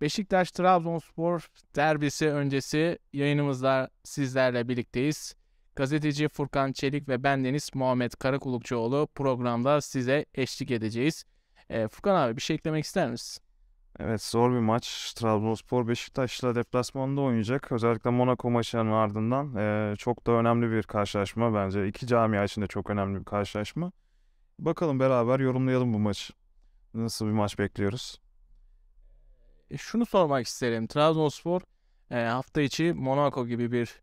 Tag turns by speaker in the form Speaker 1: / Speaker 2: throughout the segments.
Speaker 1: Beşiktaş-Trabzonspor derbisi öncesi yayınımızda sizlerle birlikteyiz. Gazeteci Furkan Çelik ve ben Deniz Muhammed Karakulukçuoğlu programda
Speaker 2: size eşlik edeceğiz. E, Furkan abi bir şey eklemek ister misin? Evet zor bir maç. Trabzonspor Beşiktaş'la deplasmanda oynayacak. Özellikle Monaco maçının ardından e, çok da önemli bir karşılaşma bence. İki camia için de çok önemli bir karşılaşma. Bakalım beraber yorumlayalım bu maçı. Nasıl bir maç bekliyoruz?
Speaker 1: E, şunu sormak isterim. Trabzonspor e, hafta içi Monaco gibi bir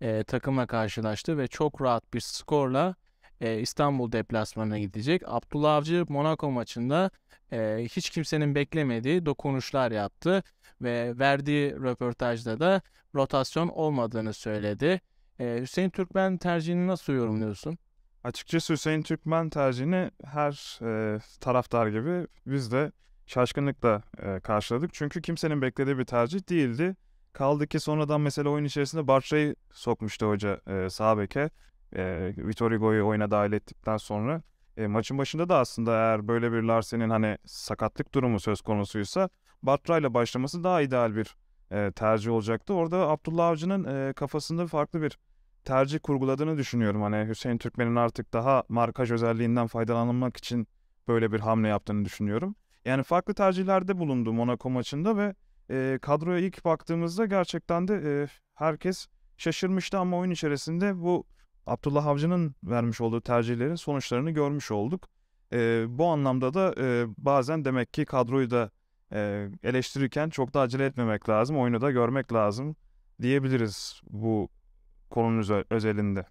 Speaker 1: e, takımla karşılaştı ve çok rahat bir skorla e, İstanbul deplasmanına gidecek. Abdullah Avcı Monaco maçında e, hiç kimsenin beklemediği dokunuşlar yaptı ve verdiği röportajda da rotasyon olmadığını söyledi.
Speaker 2: E, Hüseyin Türkmen tercihini nasıl yorumluyorsun? Açıkçası Hüseyin Türkmen tercihini her e, taraftar gibi biz de şaşkınlıkla e, karşıladık. Çünkü kimsenin beklediği bir tercih değildi. Kaldı ki sonradan mesela oyun içerisinde Barça'yı sokmuştu hoca e, sağ beke. E, Vitor Hugo'yu oyuna dahil ettikten sonra. E, maçın başında da aslında eğer böyle bir Larsen'in hani sakatlık durumu söz konusuysa Bartra ile başlaması daha ideal bir e, tercih olacaktı. Orada Abdullah Avcı'nın e, kafasında farklı bir tercih kurguladığını düşünüyorum. Hani Hüseyin Türkmen'in artık daha markaj özelliğinden faydalanmak için böyle bir hamle yaptığını düşünüyorum. Yani farklı tercihlerde bulundu Monaco maçında ve e, kadroya ilk baktığımızda gerçekten de e, herkes şaşırmıştı ama oyun içerisinde bu Abdullah Avcı'nın vermiş olduğu tercihlerin sonuçlarını görmüş olduk. E, bu anlamda da e, bazen demek ki kadroyu da e, eleştirirken çok da acele etmemek lazım, oyunu da görmek lazım diyebiliriz bu konunun özelinde.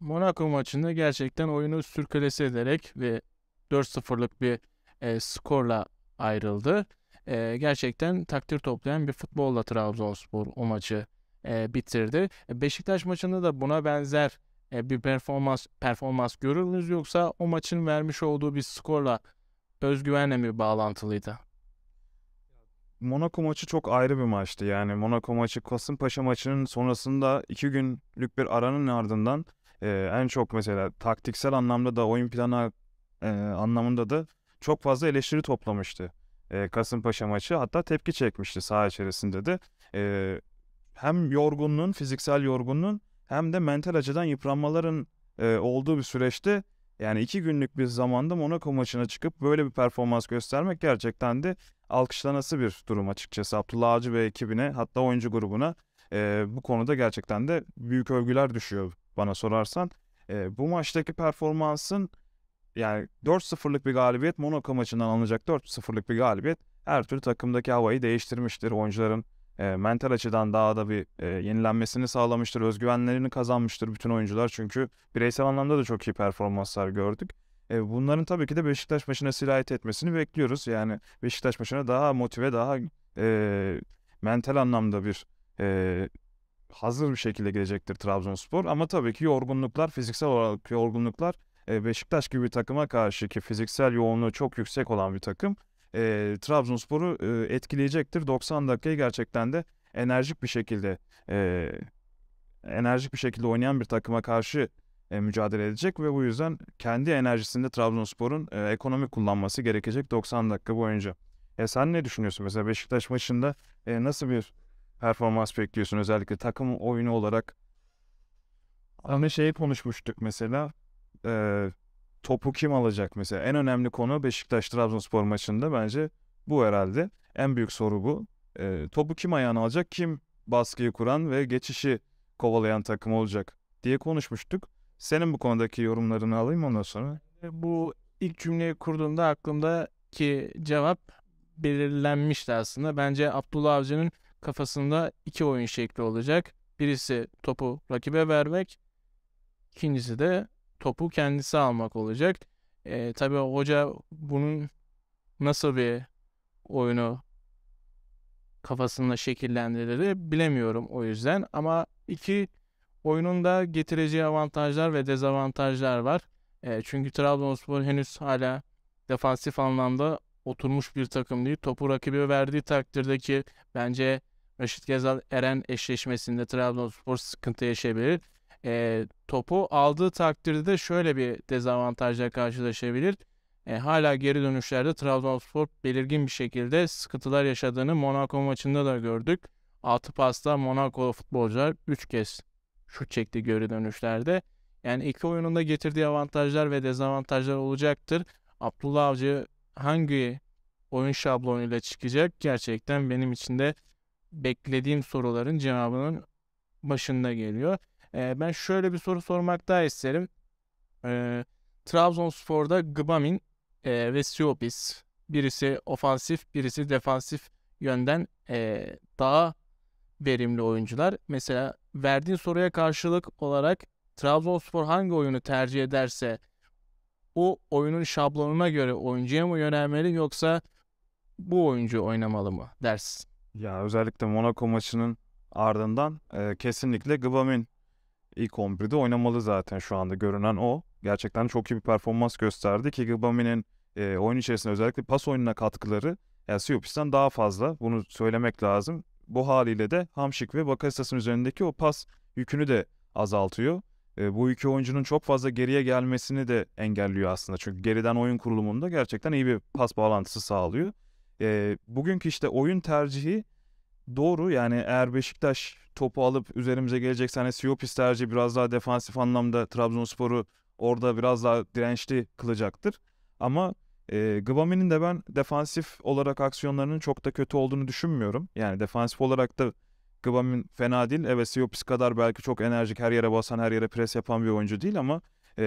Speaker 1: Monaco maçında gerçekten oyunu sürkülesi ederek ve 4-0'lık bir e, skorla ayrıldı. E, gerçekten takdir toplayan bir futbolla Trabzonspor o maçı e, bitirdi. E, Beşiktaş maçında da buna benzer e, bir performans performans görürüz yoksa o maçın vermiş olduğu bir skorla özgüvenle mi bağlantılıydı?
Speaker 2: Monaco maçı çok ayrı bir maçtı. Yani Monaco maçı Kasımpaşa maçının sonrasında iki günlük bir aranın ardından e, en çok mesela taktiksel anlamda da oyun planı e, anlamında da çok fazla eleştiri toplamıştı. E, Kasımpaşa maçı hatta tepki çekmişti saha içerisinde de. E, hem yorgunluğun, fiziksel yorgunluğun hem de mental açıdan yıpranmaların e, olduğu bir süreçte yani iki günlük bir zamanda Monaco maçına çıkıp böyle bir performans göstermek gerçekten de alkışlanası bir durum açıkçası. Abdullah Avcı ve ekibine hatta oyuncu grubuna e, bu konuda gerçekten de büyük övgüler düşüyor bana sorarsan. E, bu maçtaki performansın yani 4-0'lık bir galibiyet Monaco maçından alınacak 4-0'lık bir galibiyet her türlü takımdaki havayı değiştirmiştir. Oyuncuların e, mental açıdan daha da bir e, yenilenmesini sağlamıştır. Özgüvenlerini kazanmıştır bütün oyuncular. Çünkü bireysel anlamda da çok iyi performanslar gördük. E, bunların tabii ki de Beşiktaş maçına sirayet etmesini bekliyoruz. Yani Beşiktaş maçına daha motive, daha e, mental anlamda bir e, hazır bir şekilde gelecektir Trabzonspor. Ama tabii ki yorgunluklar, fiziksel olarak yorgunluklar Beşiktaş gibi bir takıma karşı ki fiziksel yoğunluğu çok yüksek olan bir takım e, Trabzonspor'u e, etkileyecektir. 90 dakikayı gerçekten de enerjik bir şekilde e, enerjik bir şekilde oynayan bir takıma karşı e, mücadele edecek ve bu yüzden kendi enerjisinde Trabzonspor'un e, ekonomik kullanması gerekecek 90 dakika boyunca. E sen ne düşünüyorsun mesela Beşiktaş maçında e, nasıl bir performans bekliyorsun özellikle takım oyunu olarak? Hani şeyi konuşmuştuk mesela e, topu kim alacak mesela? En önemli konu Beşiktaş-Trabzonspor maçında bence bu herhalde. En büyük soru bu. E, topu kim ayağına alacak? Kim baskıyı kuran ve geçişi kovalayan takım olacak diye konuşmuştuk. Senin bu konudaki yorumlarını alayım ondan sonra.
Speaker 1: E, bu ilk cümleyi kurduğumda aklımdaki cevap belirlenmişti aslında. Bence Abdullah Avcı'nın kafasında iki oyun şekli olacak. Birisi topu rakibe vermek, ikincisi de topu kendisi almak olacak. E, tabii hoca bunun nasıl bir oyunu kafasında şekillendirir bilemiyorum o yüzden. Ama iki oyunun da getireceği avantajlar ve dezavantajlar var. E, çünkü Trabzonspor henüz hala defansif anlamda oturmuş bir takım değil. Topu rakibi verdiği takdirde ki bence Raşit Gezal Eren eşleşmesinde Trabzonspor sıkıntı yaşayabilir e, topu aldığı takdirde de şöyle bir dezavantajla karşılaşabilir. E, hala geri dönüşlerde Trabzonspor belirgin bir şekilde sıkıntılar yaşadığını Monaco maçında da gördük. 6 pasta Monaco futbolcular 3 kez şut çekti geri dönüşlerde. Yani iki oyununda getirdiği avantajlar ve dezavantajlar olacaktır. Abdullah Avcı hangi oyun şablonuyla çıkacak gerçekten benim için de beklediğim soruların cevabının başında geliyor. E, ben şöyle bir soru sormak daha isterim. E, Trabzonspor'da Gbamin e, ve Siopis birisi ofansif birisi defansif yönden e, daha verimli oyuncular. Mesela verdiğin soruya karşılık olarak Trabzonspor hangi oyunu tercih ederse
Speaker 2: o oyunun şablonuna göre oyuncuya mı yönelmeli yoksa bu oyuncu oynamalı mı dersin? Ya özellikle Monaco maçının ardından e, kesinlikle Gbamin ilk 11'de oynamalı zaten şu anda görünen o. Gerçekten çok iyi bir performans gösterdi Kigabaminin e, oyun içerisinde özellikle pas oyununa katkıları yani Siopis'ten daha fazla. Bunu söylemek lazım. Bu haliyle de Hamşik ve Bakasetas'ın üzerindeki o pas yükünü de azaltıyor. E, bu iki oyuncunun çok fazla geriye gelmesini de engelliyor aslında. Çünkü geriden oyun kurulumunda gerçekten iyi bir pas bağlantısı sağlıyor. E, bugünkü işte oyun tercihi doğru yani eğer Beşiktaş topu alıp üzerimize gelecekse hani Siopis tercihi biraz daha defansif anlamda Trabzonspor'u orada biraz daha dirençli kılacaktır. Ama e, Gbamin'in de ben defansif olarak aksiyonlarının çok da kötü olduğunu düşünmüyorum. Yani defansif olarak da Gbamin fena değil. Evet Siyopis kadar belki çok enerjik her yere basan her yere pres yapan bir oyuncu değil ama e,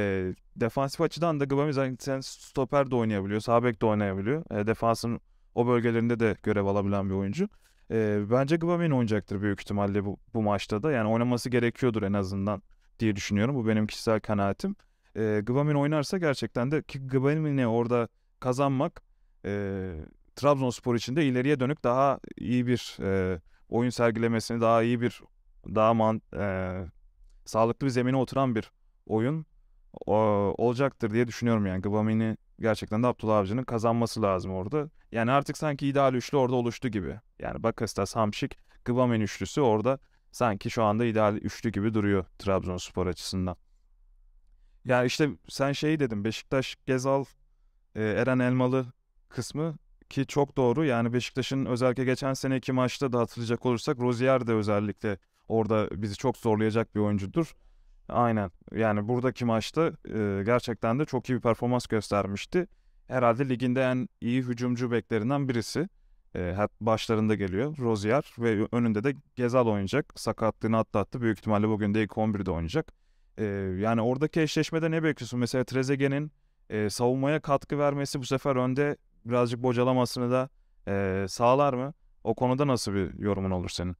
Speaker 2: defansif açıdan da Gbamin zaten stoper de oynayabiliyor. Sağ bek de oynayabiliyor. E, defansın o bölgelerinde de görev alabilen bir oyuncu. E, bence Gbamin oynayacaktır büyük ihtimalle bu, bu maçta da. Yani oynaması gerekiyordur en azından diye düşünüyorum. Bu benim kişisel kanaatim. E, Gbamin oynarsa gerçekten de ki Gbamin'i orada kazanmak e, Trabzonspor için de ileriye dönük daha iyi bir e, oyun sergilemesini, daha iyi bir, daha man, e, sağlıklı bir zemine oturan bir oyun o, olacaktır diye düşünüyorum yani. Gbamin'i gerçekten de Abdullah Avcı'nın kazanması lazım orada. Yani artık sanki ideal üçlü orada oluştu gibi. Yani Bakastas, Hamşik, Gıvamen üçlüsü orada sanki şu anda ideal üçlü gibi duruyor Trabzonspor açısından. Yani işte sen şeyi dedim Beşiktaş, Gezal, e, Eren Elmalı kısmı ki çok doğru. Yani Beşiktaş'ın özellikle geçen seneki maçta da hatırlayacak olursak Rozier de özellikle orada bizi çok zorlayacak bir oyuncudur. Aynen. Yani buradaki maçta e, gerçekten de çok iyi bir performans göstermişti. Herhalde liginde en iyi hücumcu beklerinden birisi. Ee, hep başlarında geliyor Rozier ve önünde de Gezal oynayacak. Sakatlığını atlattı. Büyük ihtimalle bugün de ilk 11'de oynayacak. E, yani oradaki eşleşmede ne bekliyorsun? Mesela Trezeguet'in e, savunmaya katkı vermesi bu sefer önde birazcık bocalamasını da e, sağlar mı? O konuda nasıl bir yorumun olur senin?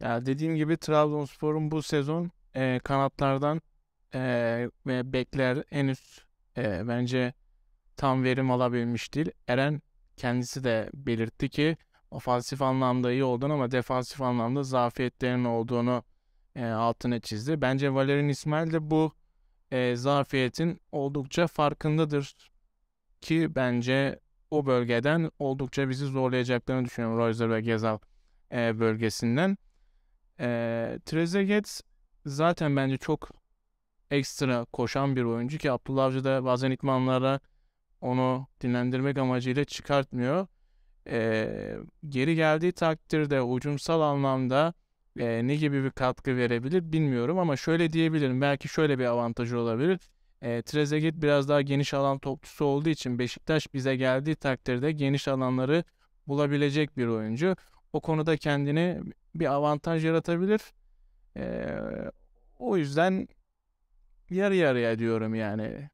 Speaker 2: Ya dediğim gibi Trabzonspor'un
Speaker 1: bu sezon e, kanatlardan e, ve bekler en üst e, bence tam verim alabilmiş değil. Eren kendisi de belirtti ki ofansif anlamda iyi olduğunu ama defansif anlamda zafiyetlerinin olduğunu e, altına çizdi. Bence Valerian İsmail de bu e, zafiyetin oldukça farkındadır ki bence o bölgeden oldukça bizi zorlayacaklarını düşünüyorum Royzer ve Gezal e, bölgesinden. E, Trezeguet zaten bence çok ekstra koşan bir oyuncu ki Abdullah Avcı da bazen itmanlara onu dinlendirmek amacıyla çıkartmıyor. E, geri geldiği takdirde ucumsal anlamda e, ne gibi bir katkı verebilir bilmiyorum ama şöyle diyebilirim. Belki şöyle bir avantajı olabilir. E, Trezeguet biraz daha geniş alan topçusu olduğu için Beşiktaş bize geldiği takdirde geniş alanları bulabilecek bir oyuncu. O konuda kendini bir avantaj yaratabilir. E, o yüzden yarı yarıya diyorum yani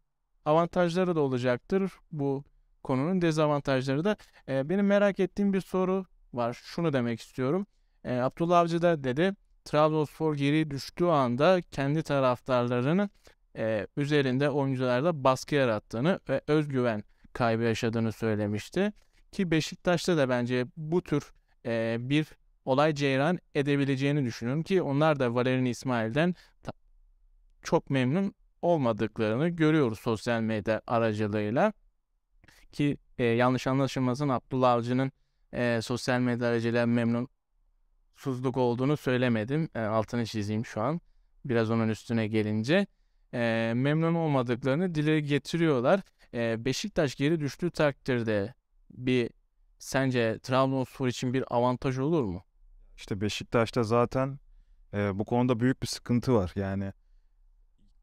Speaker 1: avantajları da olacaktır bu konunun dezavantajları da. E, benim merak ettiğim bir soru var. Şunu demek istiyorum. E, Abdullah Avcı da dedi Trabzonspor geri düştüğü anda kendi taraftarlarının e, üzerinde oyuncularda baskı yarattığını ve özgüven kaybı yaşadığını söylemişti. Ki Beşiktaş'ta da bence bu tür e, bir olay ceyran edebileceğini düşünüyorum ki onlar da Valerian İsmail'den çok memnun olmadıklarını görüyoruz sosyal medya aracılığıyla. Ki e, yanlış anlaşılmasın Abdullah Avcı'nın e, sosyal medya aracılığıyla memnun suzluk olduğunu söylemedim. E, altını çizeyim şu an. Biraz onun üstüne gelince. E, memnun olmadıklarını dile getiriyorlar. E, Beşiktaş geri düştüğü takdirde bir sence
Speaker 2: Trabzonspor için bir avantaj olur mu? İşte Beşiktaş'ta zaten e, bu konuda büyük bir sıkıntı var. Yani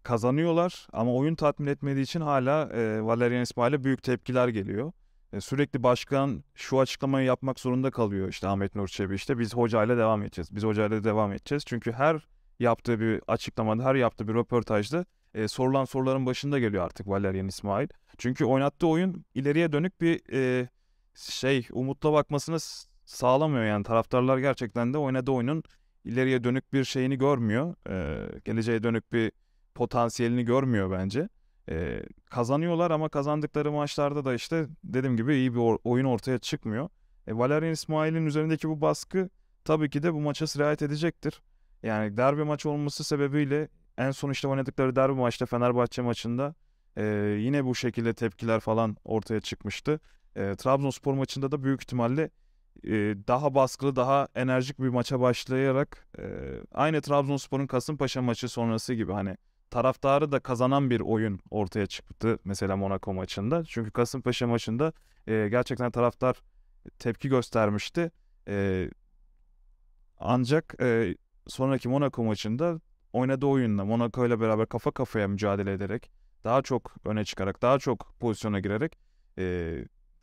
Speaker 2: kazanıyorlar ama oyun tatmin etmediği için hala e, Valerian İsmail'e büyük tepkiler geliyor. E, sürekli başkan şu açıklamayı yapmak zorunda kalıyor işte Ahmet Nur Çebi işte biz hocayla devam edeceğiz. Biz hocayla devam edeceğiz. Çünkü her yaptığı bir açıklamada, her yaptığı bir röportajda e, sorulan soruların başında geliyor artık Valerian İsmail. Çünkü oynattığı oyun ileriye dönük bir e, şey umutla bakmasını sağlamıyor yani taraftarlar gerçekten de oynadığı oyunun ileriye dönük bir şeyini görmüyor. E, geleceğe dönük bir potansiyelini görmüyor bence. Ee, kazanıyorlar ama kazandıkları maçlarda da işte dediğim gibi iyi bir or- oyun ortaya çıkmıyor. E, Valerian İsmail'in üzerindeki bu baskı tabii ki de bu maça sirayet edecektir. Yani derbi maçı olması sebebiyle en son işte oynadıkları derbi maçta Fenerbahçe maçında e, yine bu şekilde tepkiler falan ortaya çıkmıştı. E, Trabzonspor maçında da büyük ihtimalle e, daha baskılı, daha enerjik bir maça başlayarak e, aynı Trabzonspor'un Kasımpaşa maçı sonrası gibi hani taraftarı da kazanan bir oyun ortaya çıktı mesela Monaco maçında. Çünkü Kasımpaşa maçında e, gerçekten taraftar tepki göstermişti. E, ancak e, sonraki Monaco maçında oynadığı oyunla Monaco ile beraber kafa kafaya mücadele ederek daha çok öne çıkarak daha çok pozisyona girerek e,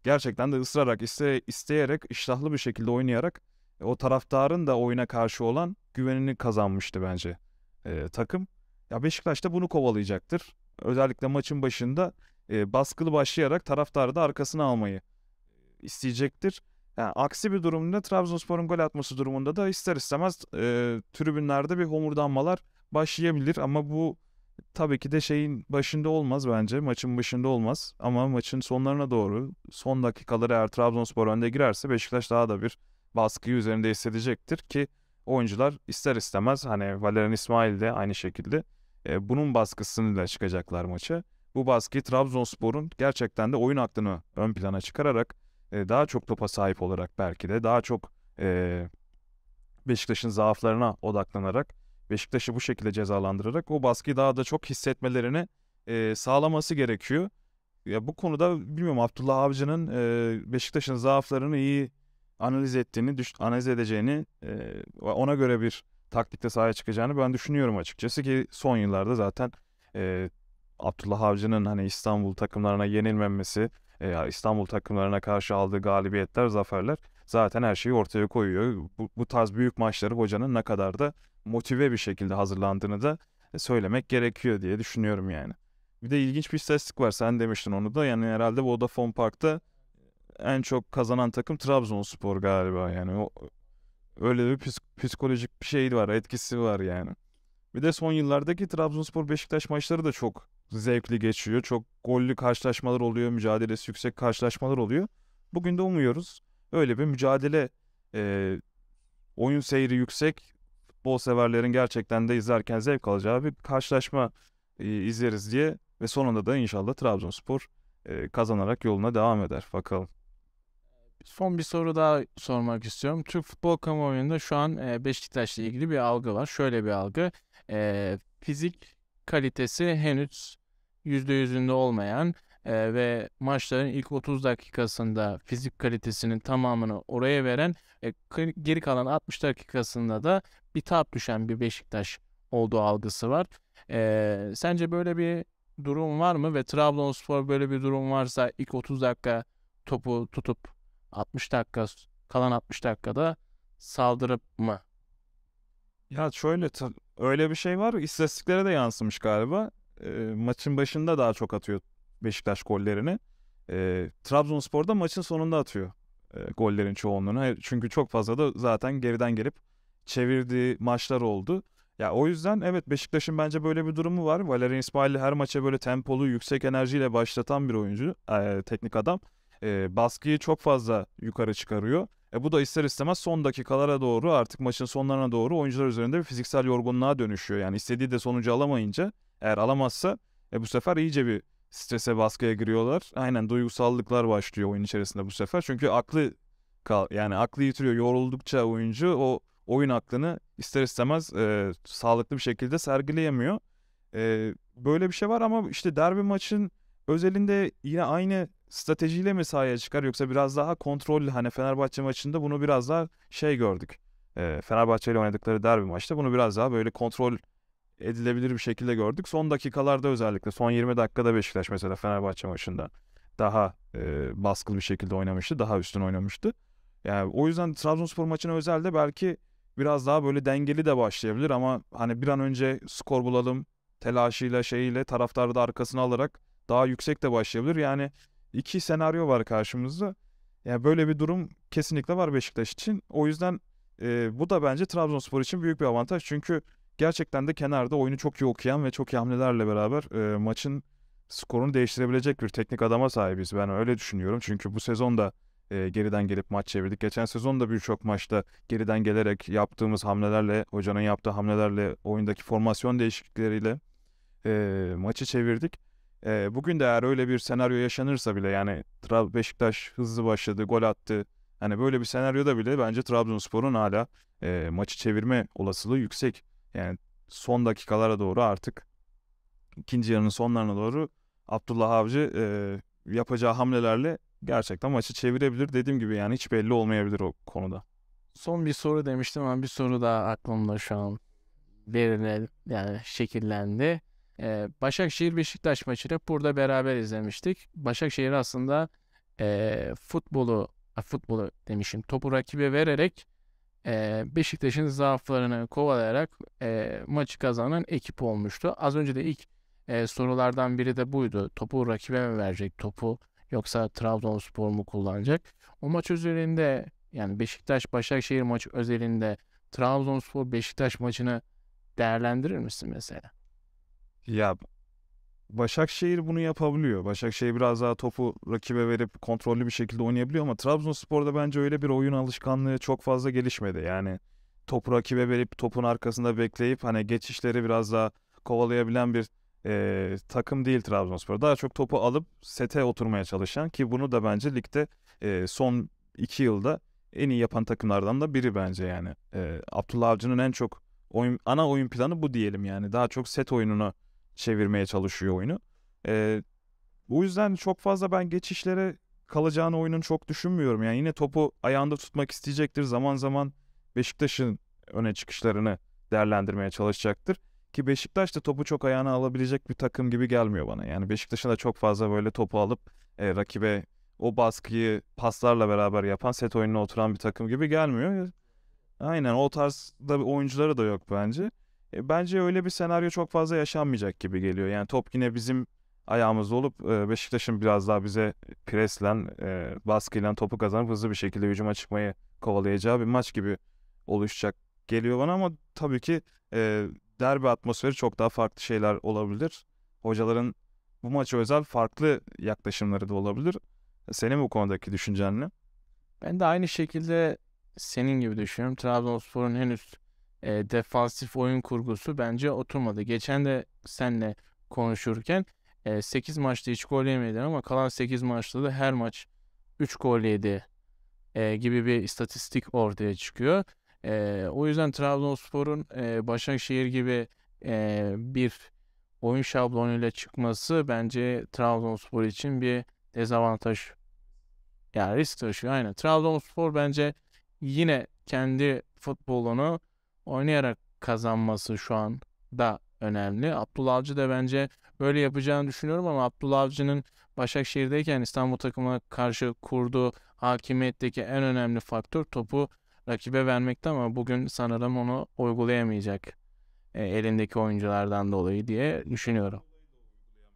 Speaker 2: gerçekten de ısırarak iste, isteyerek iştahlı bir şekilde oynayarak e, o taraftarın da oyuna karşı olan güvenini kazanmıştı bence e, takım. Ya Beşiktaş da bunu kovalayacaktır. Özellikle maçın başında e, baskılı başlayarak taraftarı da arkasına almayı isteyecektir. Yani aksi bir durumda Trabzonspor'un gol atması durumunda da ister istemez e, tribünlerde bir homurdanmalar başlayabilir ama bu tabii ki de şeyin başında olmaz bence. Maçın başında olmaz ama maçın sonlarına doğru son dakikaları eğer Trabzonspor önde girerse Beşiktaş daha da bir baskıyı üzerinde hissedecektir ki oyuncular ister istemez hani Valerian İsmail de aynı şekilde e, bunun baskısıyla çıkacaklar maçı. Bu baskı Trabzonspor'un gerçekten de oyun aklını ön plana çıkararak e, daha çok topa sahip olarak belki de daha çok e, Beşiktaş'ın zaaflarına odaklanarak Beşiktaş'ı bu şekilde cezalandırarak o baskıyı daha da çok hissetmelerini e, sağlaması gerekiyor. Ya bu konuda bilmiyorum Abdullah Avcı'nın e, Beşiktaş'ın zaaflarını iyi analiz ettiğini, analiz edeceğini e, ona göre bir taktikte sahaya çıkacağını ben düşünüyorum açıkçası ki son yıllarda zaten e, Abdullah Avcı'nın hani İstanbul takımlarına yenilmemesi, e, İstanbul takımlarına karşı aldığı galibiyetler, zaferler zaten her şeyi ortaya koyuyor. Bu, bu tarz büyük maçları hocanın ne kadar da motive bir şekilde hazırlandığını da e, söylemek gerekiyor diye düşünüyorum yani. Bir de ilginç bir istatistik var. Sen demiştin onu da. Yani herhalde Vodafone Park'ta en çok kazanan takım Trabzonspor galiba yani. O, öyle bir psikolojik bir şey var, etkisi var yani. Bir de son yıllardaki Trabzonspor Beşiktaş maçları da çok zevkli geçiyor. Çok gollü karşılaşmalar oluyor, mücadelesi yüksek karşılaşmalar oluyor. Bugün de umuyoruz öyle bir mücadele e, oyun seyri yüksek bol severlerin gerçekten de izlerken zevk alacağı bir karşılaşma e, izleriz diye ve sonunda da inşallah Trabzonspor e, kazanarak yoluna devam eder. Bakalım.
Speaker 1: Son bir soru daha sormak istiyorum. Türk futbol kamuoyunda şu an Beşiktaş'la ilgili bir algı var. Şöyle bir algı. E, fizik kalitesi henüz %100'ünde olmayan e, ve maçların ilk 30 dakikasında fizik kalitesinin tamamını oraya veren e, geri kalan 60 dakikasında da bir tap düşen bir Beşiktaş olduğu algısı var. E, sence böyle bir durum var mı ve Trabzonspor böyle bir durum varsa ilk 30 dakika topu tutup 60 dakika kalan 60 dakikada saldırıp mı? Ya şöyle
Speaker 2: öyle bir şey var. İstatistiklere de yansımış galiba. E, maçın başında daha çok atıyor Beşiktaş gollerini. E, Trabzonspor da maçın sonunda atıyor e, gollerin çoğunluğunu. E, çünkü çok fazla da zaten geriden gelip çevirdiği maçlar oldu. Ya o yüzden evet Beşiktaş'ın bence böyle bir durumu var. Valerian İsmail her maça böyle tempolu, yüksek enerjiyle başlatan bir oyuncu, e, teknik adam e, baskıyı çok fazla yukarı çıkarıyor. E, bu da ister istemez son dakikalara doğru artık maçın sonlarına doğru oyuncular üzerinde bir fiziksel yorgunluğa dönüşüyor. Yani istediği de sonucu alamayınca eğer alamazsa e, bu sefer iyice bir strese baskıya giriyorlar. Aynen duygusallıklar başlıyor oyun içerisinde bu sefer. Çünkü aklı kal yani aklı yitiriyor. Yoruldukça oyuncu o oyun aklını ister istemez e, sağlıklı bir şekilde sergileyemiyor. E, böyle bir şey var ama işte derbi maçın özelinde yine aynı stratejiyle mi sahaya çıkar yoksa biraz daha kontrollü hani Fenerbahçe maçında bunu biraz daha şey gördük. E, Fenerbahçe ile oynadıkları derbi maçta bunu biraz daha böyle kontrol edilebilir bir şekilde gördük. Son dakikalarda özellikle son 20 dakikada Beşiktaş mesela Fenerbahçe maçında daha e, baskılı bir şekilde oynamıştı. Daha üstün oynamıştı. Yani o yüzden Trabzonspor maçına özelde belki biraz daha böyle dengeli de başlayabilir ama hani bir an önce skor bulalım telaşıyla şeyiyle taraftarı da arkasına alarak daha yüksek de başlayabilir. Yani iki senaryo var karşımızda. Yani böyle bir durum kesinlikle var Beşiktaş için. O yüzden e, bu da bence Trabzonspor için büyük bir avantaj. Çünkü gerçekten de kenarda oyunu çok iyi okuyan ve çok iyi hamlelerle beraber e, maçın skorunu değiştirebilecek bir teknik adama sahibiz. Ben öyle düşünüyorum. Çünkü bu sezon da e, geriden gelip maç çevirdik. Geçen sezon da birçok maçta geriden gelerek yaptığımız hamlelerle, hocanın yaptığı hamlelerle, oyundaki formasyon değişiklikleriyle e, maçı çevirdik. E, bugün de eğer öyle bir senaryo yaşanırsa bile yani Beşiktaş hızlı başladı, gol attı. Hani böyle bir senaryoda bile bence Trabzonspor'un hala e, maçı çevirme olasılığı yüksek. Yani son dakikalara doğru artık ikinci yarının sonlarına doğru Abdullah Avcı e, yapacağı hamlelerle gerçekten maçı çevirebilir. Dediğim gibi yani hiç belli olmayabilir o konuda.
Speaker 1: Son bir soru demiştim ama bir soru daha aklımda şu an belirlendi yani şekillendi. E, Başakşehir-Beşiktaş maçını burada beraber izlemiştik. Başakşehir aslında e, futbolu, futbolu demişim, topu rakibe vererek e, Beşiktaş'ın zaaflarını kovalayarak e, maçı kazanan ekip olmuştu. Az önce de ilk e, sorulardan biri de buydu. Topu rakibe mi verecek topu yoksa Trabzonspor mu kullanacak? O maç üzerinde yani Beşiktaş-Başakşehir maçı özelinde Trabzonspor-Beşiktaş maçını değerlendirir misin mesela?
Speaker 2: Ya Başakşehir bunu yapabiliyor. Başakşehir biraz daha topu rakibe verip kontrollü bir şekilde oynayabiliyor ama Trabzonspor'da bence öyle bir oyun alışkanlığı çok fazla gelişmedi. Yani topu rakibe verip topun arkasında bekleyip hani geçişleri biraz daha kovalayabilen bir e, takım değil Trabzonspor. Daha çok topu alıp sete oturmaya çalışan ki bunu da bence ligde e, son iki yılda en iyi yapan takımlardan da biri bence yani. E, Abdullah Avcı'nın en çok oyun, ana oyun planı bu diyelim yani. Daha çok set oyununu çevirmeye çalışıyor oyunu. E, bu yüzden çok fazla ben geçişlere kalacağını oyunun çok düşünmüyorum. Yani yine topu ayağında tutmak isteyecektir. Zaman zaman Beşiktaş'ın öne çıkışlarını değerlendirmeye çalışacaktır. Ki Beşiktaş da topu çok ayağına alabilecek bir takım gibi gelmiyor bana. Yani Beşiktaş'ın da çok fazla böyle topu alıp e, rakibe o baskıyı paslarla beraber yapan set oyununa oturan bir takım gibi gelmiyor. Aynen o tarzda oyuncuları da yok bence. E, bence öyle bir senaryo çok fazla yaşanmayacak gibi geliyor. Yani top yine bizim ayağımızda olup e, Beşiktaş'ın biraz daha bize preslen, e, baskıyla topu kazanıp hızlı bir şekilde hücuma çıkmayı kovalayacağı bir maç gibi oluşacak geliyor bana ama tabii ki e, derbi atmosferi çok daha farklı şeyler olabilir. Hocaların bu maça özel farklı yaklaşımları da olabilir. Senin bu konudaki düşüncen ne? Ben de aynı şekilde
Speaker 1: senin gibi düşünüyorum. Trabzonspor'un henüz e, defansif oyun kurgusu bence oturmadı. Geçen de senle konuşurken e, 8 maçta hiç gol yemedi ama kalan 8 maçta da her maç 3 gol yedi e, gibi bir istatistik ortaya çıkıyor. E, o yüzden Trabzonspor'un e, Başakşehir gibi e, bir oyun şablonuyla çıkması bence Trabzonspor için bir dezavantaj. Yani risk taşıyor aynen. Trabzonspor bence yine kendi futbolunu oynayarak kazanması şu an da önemli. Abdullah Avcı da bence böyle yapacağını düşünüyorum ama Abdullah Avcı'nın Başakşehir'deyken İstanbul takımına karşı kurduğu hakimiyetteki en önemli faktör topu rakibe vermekte ama bugün sanırım onu uygulayamayacak e, elindeki
Speaker 2: oyunculardan dolayı diye düşünüyorum.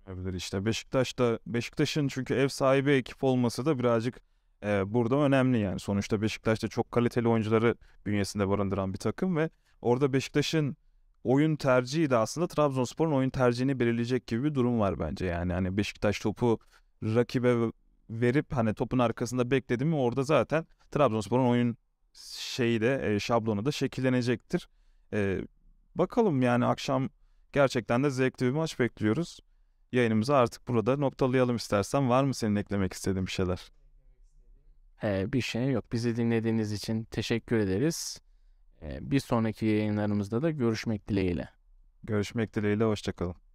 Speaker 2: Olabilir işte Beşiktaş'ta Beşiktaş'ın çünkü ev sahibi ekip olması da birazcık e, burada önemli yani. Sonuçta Beşiktaş'ta çok kaliteli oyuncuları bünyesinde barındıran bir takım ve orada Beşiktaş'ın oyun tercihi de aslında Trabzonspor'un oyun tercihini belirleyecek gibi bir durum var bence. Yani hani Beşiktaş topu rakibe verip hani topun arkasında bekledi mi orada zaten Trabzonspor'un oyun şeyi de e, şablonu da şekillenecektir. E, bakalım yani akşam gerçekten de zevkli bir maç bekliyoruz. Yayınımızı artık burada noktalayalım istersen. Var mı senin eklemek istediğin bir şeyler? e, bir şey yok. Bizi dinlediğiniz
Speaker 1: için teşekkür ederiz. E, bir sonraki yayınlarımızda da görüşmek dileğiyle.
Speaker 2: Görüşmek dileğiyle, hoşçakalın.